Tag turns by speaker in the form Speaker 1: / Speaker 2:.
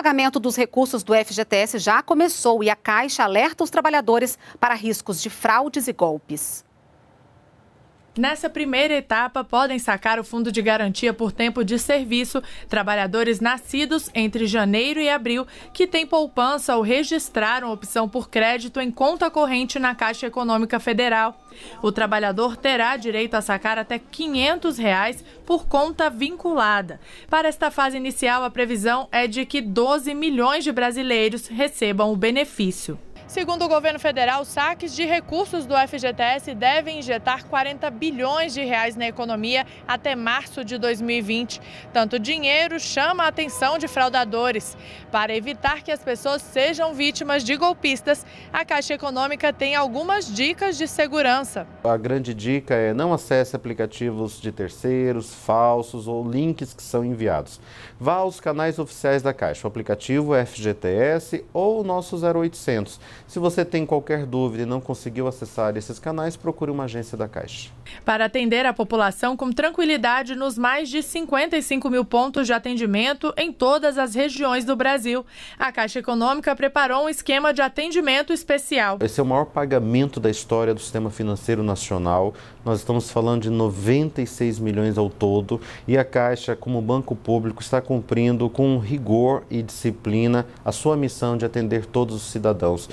Speaker 1: pagamento dos recursos do FGTS já começou e a Caixa alerta os trabalhadores para riscos de fraudes e golpes.
Speaker 2: Nessa primeira etapa, podem sacar o fundo de garantia por tempo de serviço trabalhadores nascidos entre janeiro e abril que têm poupança ou registraram opção por crédito em conta corrente na Caixa Econômica Federal. O trabalhador terá direito a sacar até R$ 500 reais por conta vinculada. Para esta fase inicial, a previsão é de que 12 milhões de brasileiros recebam o benefício. Segundo o governo federal, saques de recursos do FGTS devem injetar 40 bilhões de reais na economia até março de 2020. Tanto dinheiro chama a atenção de fraudadores. Para evitar que as pessoas sejam vítimas de golpistas, a Caixa Econômica tem algumas dicas de segurança.
Speaker 3: A grande dica é não acesse aplicativos de terceiros, falsos ou links que são enviados. Vá aos canais oficiais da Caixa, o aplicativo FGTS ou o nosso 0800. Se você tem qualquer dúvida e não conseguiu acessar esses canais, procure uma agência da Caixa.
Speaker 2: Para atender a população com tranquilidade nos mais de 55 mil pontos de atendimento em todas as regiões do Brasil, a Caixa Econômica preparou um esquema de atendimento especial. Esse
Speaker 3: é o maior pagamento da história do sistema financeiro nacional. Nós estamos falando de 96 milhões ao todo e a Caixa, como banco público, está cumprindo com rigor e disciplina a sua missão de atender todos os cidadãos.